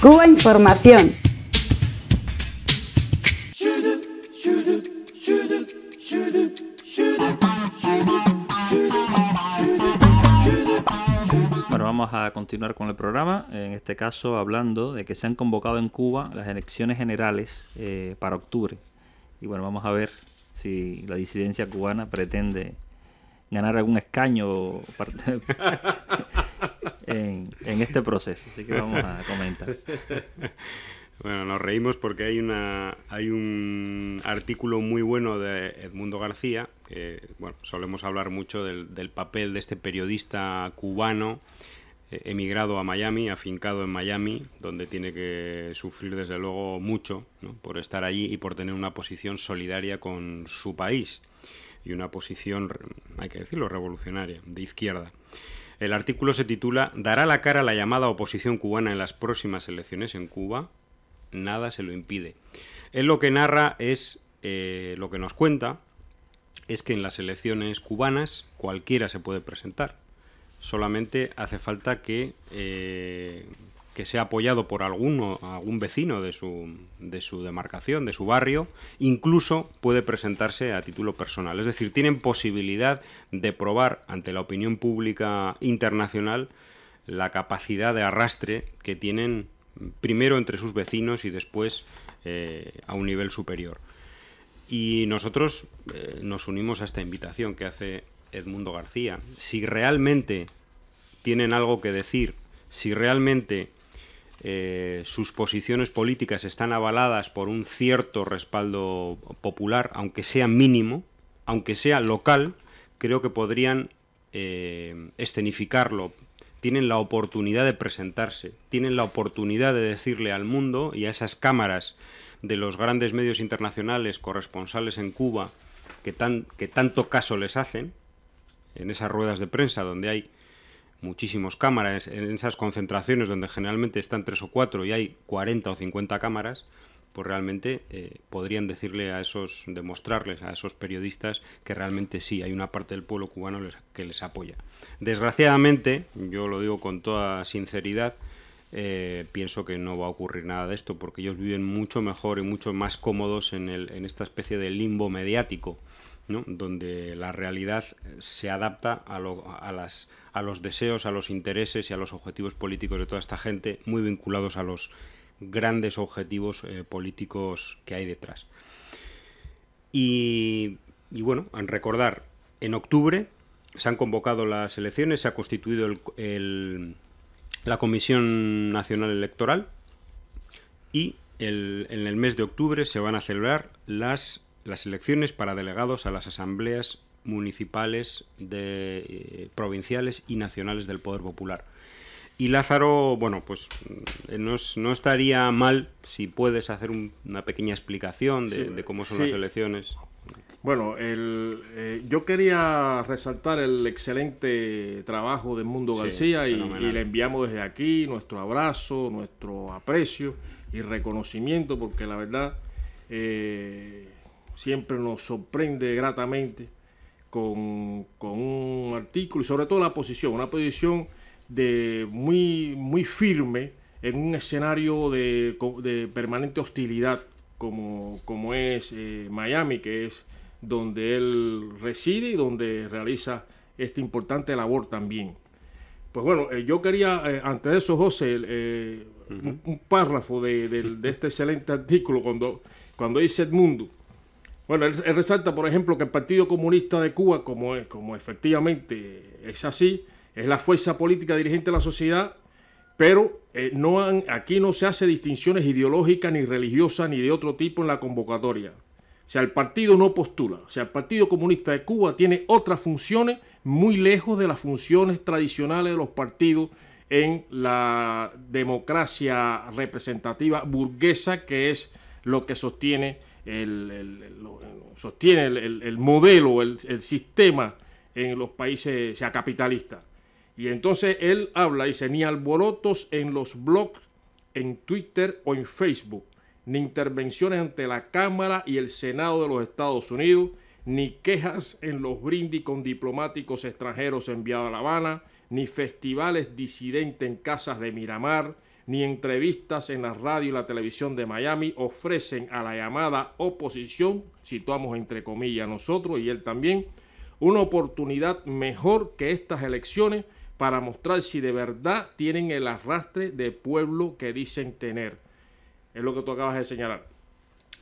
Cuba Información. Bueno, vamos a continuar con el programa, en este caso hablando de que se han convocado en Cuba las elecciones generales eh, para octubre. Y bueno, vamos a ver si la disidencia cubana pretende ganar algún escaño este proceso, así que vamos a comentar. Bueno, nos reímos porque hay, una, hay un artículo muy bueno de Edmundo García, que bueno, solemos hablar mucho del, papel de este periodista cubano eh, emigrado a Miami, afincado en Miami, donde tiene que sufrir desde luego mucho por estar allí y por tener una posición solidaria con su país y una posición, hay que decirlo, revolucionaria, de izquierda. El artículo se titula ¿Dará la cara a la llamada oposición cubana en las próximas elecciones en Cuba? Nada se lo impide. Él lo que narra es, eh, lo que nos cuenta, es que en las elecciones cubanas cualquiera se puede presentar. Solamente hace falta que eh, que sea apoyado por alguno, algún vecino de su, demarcación, de su barrio, incluso puede presentarse a título personal. Es decir, tienen posibilidad de probar ante la opinión pública internacional la capacidad de arrastre que tienen primero entre sus vecinos y después eh, a un nivel superior. Y nosotros eh, nos unimos a esta invitación que hace Edmundo García. Si realmente tienen algo que decir, si realmente eh, sus posiciones políticas están avaladas por un cierto respaldo popular, aunque sea mínimo, aunque sea local, creo que podrían eh, escenificarlo. Tienen la oportunidad de presentarse, tienen la oportunidad de decirle al mundo y a esas cámaras de los grandes medios internacionales corresponsales en Cuba que, tan, que tanto caso les hacen, en esas ruedas de prensa donde hay muchísimos cámaras, en esas concentraciones donde generalmente están tres o cuatro y hay 40 o 50 cámaras, pues realmente eh, podrían decirle a esos, demostrarles a esos periodistas que realmente sí, hay una parte del pueblo cubano que les apoya. Desgraciadamente, yo lo digo con toda sinceridad, eh, pienso que no va a ocurrir nada de esto, porque ellos viven mucho mejor y mucho más cómodos en, el, en esta especie de limbo mediático donde la realidad eh, se adapta a, los deseos, a los intereses y a los objetivos políticos de toda esta gente, muy vinculados a los grandes objetivos eh, políticos que hay detrás. Y, y, bueno, recordar, en octubre se han convocado las elecciones, se ha constituido la Comisión Nacional Electoral y en el mes de octubre se van a celebrar las las elecciones para delegados a las asambleas municipales, eh, provinciales y nacionales del Poder Popular. Y Lázaro, bueno, pues mm, eh, no, estaría mal si puedes hacer una pequeña explicación de, cómo son las elecciones. Bueno, eh, yo quería resaltar el excelente trabajo de Mundo García y, le enviamos desde aquí nuestro abrazo, nuestro aprecio y reconocimiento, porque la verdad siempre nos sorprende gratamente con, un artículo y sobre todo la posición, una posición de muy, muy firme en un escenario de, permanente hostilidad como, como es eh, Miami, que es donde él reside y donde realiza esta importante labor también. Pues bueno, eh, yo quería, eh, antes de eso, José, un, párrafo de, este excelente artículo cuando, cuando dice Edmundo bueno, él, resalta, por ejemplo, que el Partido Comunista de Cuba, como, es, como efectivamente es así, es la fuerza política dirigente de la sociedad, pero eh, no aquí no se hace distinciones ideológicas ni religiosas ni de otro tipo en la convocatoria. O sea, el partido no postula. O sea, el Partido Comunista de Cuba tiene otras funciones muy lejos de las funciones tradicionales de los partidos en la democracia representativa burguesa, que es lo que sostiene sostiene el, modelo, el, sistema en los países sea capitalistas. Y entonces él habla, dice, ni alborotos en los blogs, en Twitter o en Facebook, ni intervenciones ante la Cámara y el Senado de los Estados Unidos, ni quejas en los brindis con diplomáticos extranjeros enviados a La Habana, ni festivales disidentes en casas de Miramar, ni entrevistas en la radio y la televisión de Miami ofrecen a la llamada oposición, situamos entre comillas nosotros y él también, una oportunidad mejor que estas elecciones para mostrar si de verdad tienen el arrastre de pueblo que dicen tener. Es lo que tú acabas de señalar.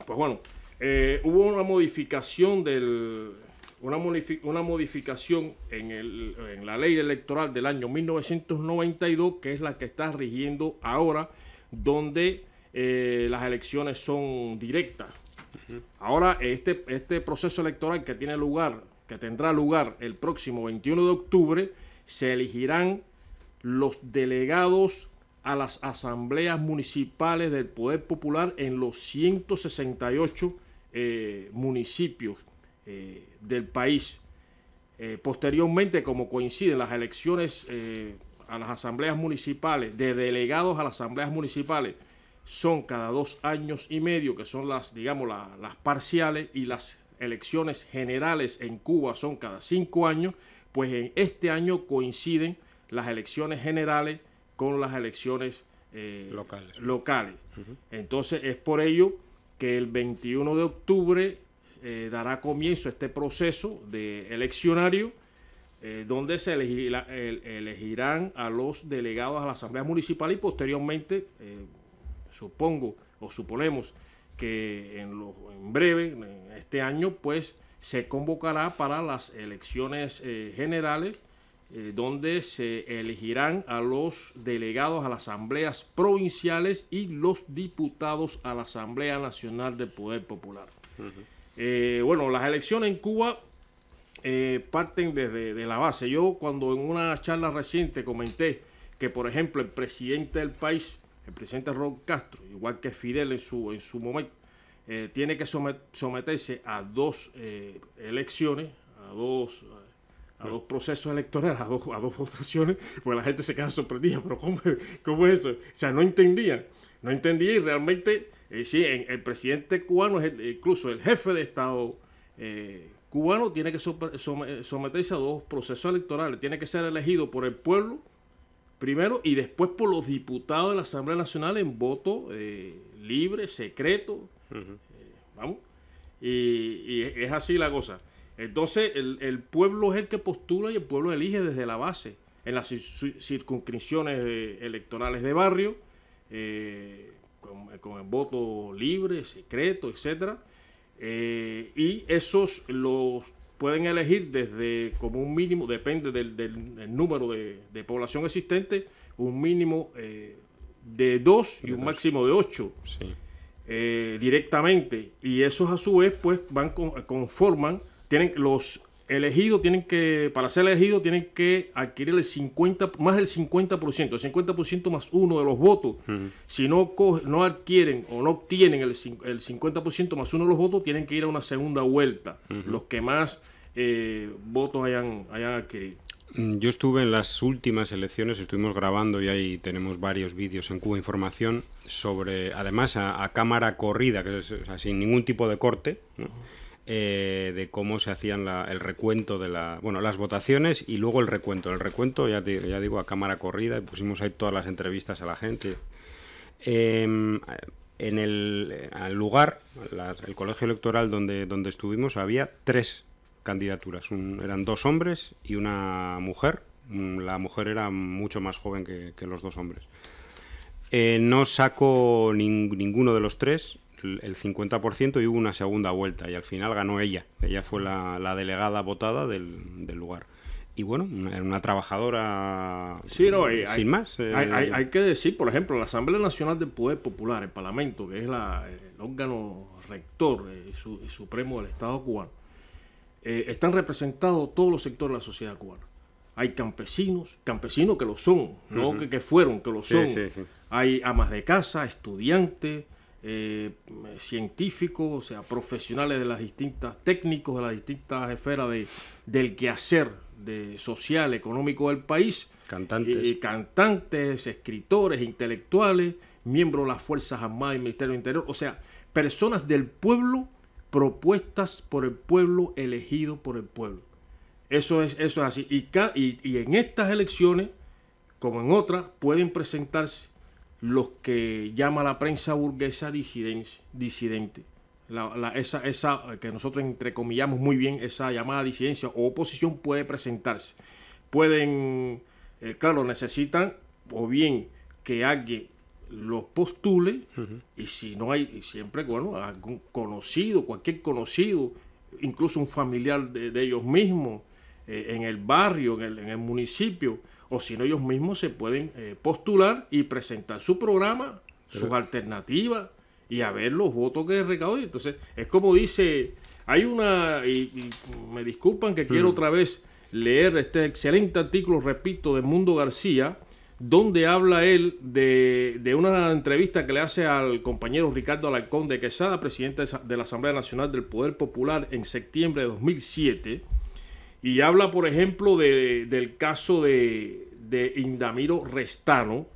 Pues bueno, eh, hubo una modificación del una, una modificación en, la ley electoral del año 1992, que es la que está rigiendo ahora, donde eh, las elecciones son directas. Ahora, este, este proceso electoral que tiene lugar, que tendrá lugar el próximo 21 de octubre, se elegirán los delegados a las asambleas municipales del Poder Popular en los 168 eh, municipios eh, del país. Eh, posteriormente, como coinciden las elecciones eh, a las asambleas municipales, de delegados a las asambleas municipales, son cada dos años y medio, que son las, digamos, las parciales, y las elecciones generales en Cuba son cada cinco años, pues en este año coinciden las elecciones generales con las elecciones locales. Entonces, es por ello que el 21 de octubre eh, dará comienzo este proceso de eleccionario eh, donde se elegirán a los delegados a la Asamblea Municipal y posteriormente, eh, supongo o suponemos que en, breve, este año, pues se convocará para las elecciones generales donde se elegirán a los delegados a las asambleas provinciales y los diputados a la Asamblea Nacional del Poder Popular. Eh, bueno, las elecciones en Cuba eh, parten desde la base. Yo cuando en una charla reciente comenté que, por ejemplo, el presidente del país, el presidente Raúl Castro, igual que Fidel en su, en su momento, eh, tiene que someterse a dos elecciones, a dos a procesos electorales, a dos, a dos votaciones, pues la gente se queda sorprendida, pero ¿cómo, es eso? O sea, no entendía. no entendía y realmente eh, sí, el presidente cubano es incluso el jefe de Estado eh, cubano tiene que someterse a dos procesos electorales. Tiene que ser elegido por el pueblo primero y después por los diputados de la Asamblea Nacional en voto eh, libre, secreto. vamos. Y, es así la cosa. Entonces, el, pueblo es el que postula y el pueblo elige desde la base. En las circunscripciones electorales de barrio, eh, con, el voto libre, secreto, etcétera. Eh, y esos los pueden elegir desde como un mínimo, depende del, número de, población existente, un mínimo eh, de dos y un máximo de ocho eh, directamente. Y esos a su vez pues van conforman, tienen los elegido tienen que, para ser elegido tienen que adquirir el 50, más del 50%, el 50% más uno de los votos. Si no, no adquieren o no obtienen el, 50% más uno de los votos, tienen que ir a una segunda vuelta, los que más eh, votos hayan, hayan adquirido. Mm, yo estuve en las últimas elecciones, estuvimos grabando y ahí tenemos varios vídeos en Cuba Información sobre, además a, cámara corrida, que es sin ningún tipo de corte, ¿no? Eh, de cómo se hacían el recuento de la, bueno, las votaciones y luego el recuento. El recuento, ya, digo, a cámara corrida pusimos ahí todas las entrevistas a la gente. Em, en el, lugar, el colegio electoral donde, donde estuvimos, había tres candidaturas. eran dos hombres y una mujer. Mm, la mujer era mucho más joven que, los dos hombres. Eh, no saco ninguno de los tres el 50% y hubo una segunda vuelta y al final ganó ella. Ella fue la, delegada votada del, lugar y bueno, era una trabajadora sí, no, sin más. Eh, hay, que decir, por ejemplo, la Asamblea Nacional del Poder Popular, el Parlamento, que es la, el órgano rector eh, y supremo del Estado cubano, eh, están representados todos los sectores de la sociedad cubana. Hay campesinos, campesinos que lo son, no que, fueron, que lo son. hay amas de casa, estudiantes, eh, científicos, o sea, profesionales de las distintas, técnicos de las distintas esferas de, del quehacer de social, económico del país. Cantantes. Eh, cantantes, escritores, intelectuales, miembros de las Fuerzas Armadas y Ministerio del Interior. O sea, personas del pueblo propuestas por el pueblo, elegido por el pueblo. Eso es, eso así. y, y en estas elecciones, como en otras, pueden presentarse los que llama la prensa burguesa disidente. La, esa, esa que nosotros entrecomillamos muy bien, esa llamada disidencia o oposición puede presentarse. Pueden, eh, claro, necesitan o bien que alguien los postule y si no hay, siempre, bueno, algún conocido, cualquier conocido, incluso un familiar de, ellos mismos, eh, en el barrio, en el municipio, o si no ellos mismos se pueden eh, postular y presentar su programa, sus alternativas y a ver los votos que recaudó. Entonces, es como dice, hay una, y, me disculpan que quiero hmm. otra vez leer este excelente artículo, repito, de Mundo García, donde habla él de, de, una entrevista que le hace al compañero Ricardo Alarcón de Quesada, presidente de la Asamblea Nacional del Poder Popular en septiembre de 2007 y habla, por ejemplo, de, del caso de, Indamiro Restano,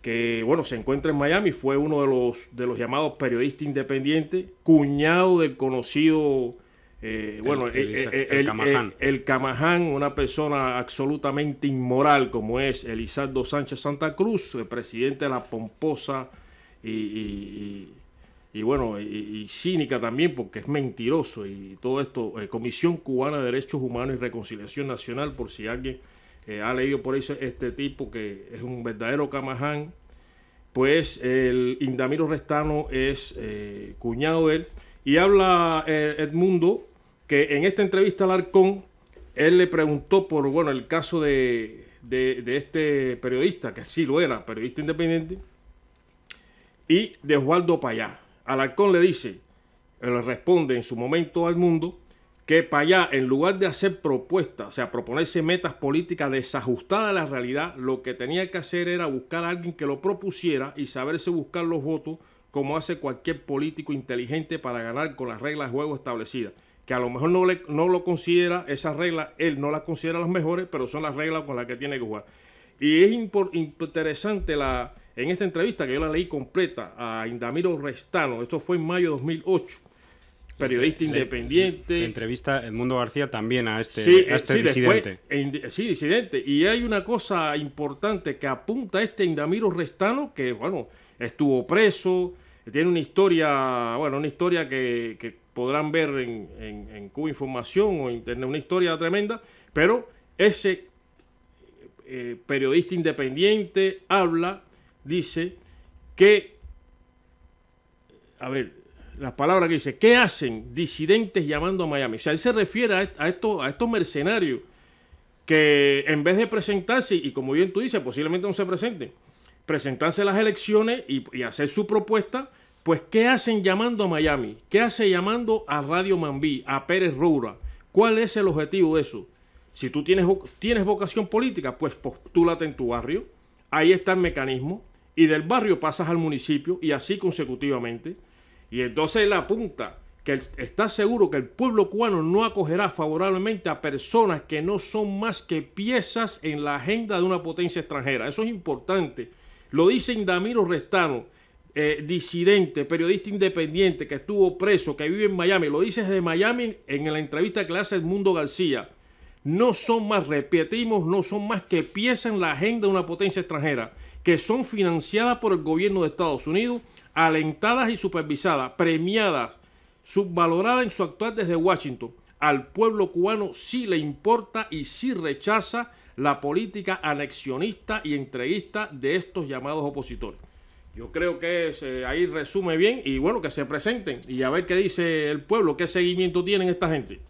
que, bueno, se encuentra en Miami, fue uno de los, de los llamados periodistas independientes, cuñado del conocido, eh, bueno, eh, eh, el, el, el, Camaján. una persona absolutamente inmoral como es Elizardo Sánchez Santa Cruz, el presidente de la pomposa y, y bueno, y, cínica también porque es mentiroso y todo esto, eh, Comisión Cubana de Derechos Humanos y Reconciliación Nacional, por si alguien eh, ha leído por ahí este tipo que es un verdadero camaján, pues el Indamiro Restano es eh, cuñado de él y habla Edmundo que en esta entrevista al Arcón, él le preguntó por, bueno, el caso de, de este periodista, que sí lo era, periodista independiente, y de Oswaldo Payá. Alarcón le dice, le responde en su momento al mundo, que para allá, en lugar de hacer propuestas, o sea, proponerse metas políticas desajustadas a la realidad, lo que tenía que hacer era buscar a alguien que lo propusiera y saberse buscar los votos, como hace cualquier político inteligente para ganar con las reglas de juego establecidas. Que a lo mejor no, le, no lo considera, esas reglas, él no las considera las mejores, pero son las reglas con las que tiene que jugar. Y es interesante la, en esta entrevista que yo la leí completa a Indamiro Restano, esto fue en mayo de 2008, periodista independiente. entrevista Edmundo García también a este, este disidente. sí, disidente. Y hay una cosa importante que apunta a este Indamiro Restano, que bueno, estuvo preso, tiene una historia, bueno, una historia que, podrán ver en, Cuba Información o Internet, una historia tremenda, pero ese eh, periodista independiente habla dice que, a ver, las palabras que dice, ¿qué hacen disidentes llamando a Miami? O sea, él se refiere a, estos, a estos mercenarios que en vez de presentarse, y como bien tú dices, posiblemente no se presenten, presentarse a las elecciones y, hacer su propuesta, pues ¿qué hacen llamando a Miami? ¿Qué hace llamando a Radio Mambí, a Pérez Roura? ¿Cuál es el objetivo de eso? Si tú tienes, tienes vocación política, pues postúlate en tu barrio. Ahí está el mecanismo y del barrio pasas al municipio y así consecutivamente. Y entonces la punta que está seguro que el pueblo cubano no acogerá favorablemente a personas que no son más que piezas en la agenda de una potencia extranjera. Eso es importante. Lo dice Indamiro Restano, eh, disidente, periodista independiente que estuvo preso, que vive en Miami. Lo dice desde Miami en la entrevista que le hace Edmundo García no son más, repetimos, no son más que piezas en la agenda de una potencia extranjera, que son financiadas por el gobierno de Estados Unidos, alentadas y supervisadas, premiadas, subvaloradas en su actuar desde Washington. Al pueblo cubano sí le importa y sí rechaza la política anexionista y entreguista de estos llamados opositores. Yo creo que ahí resume bien y bueno, que se presenten y a ver qué dice el pueblo, qué seguimiento tienen esta gente.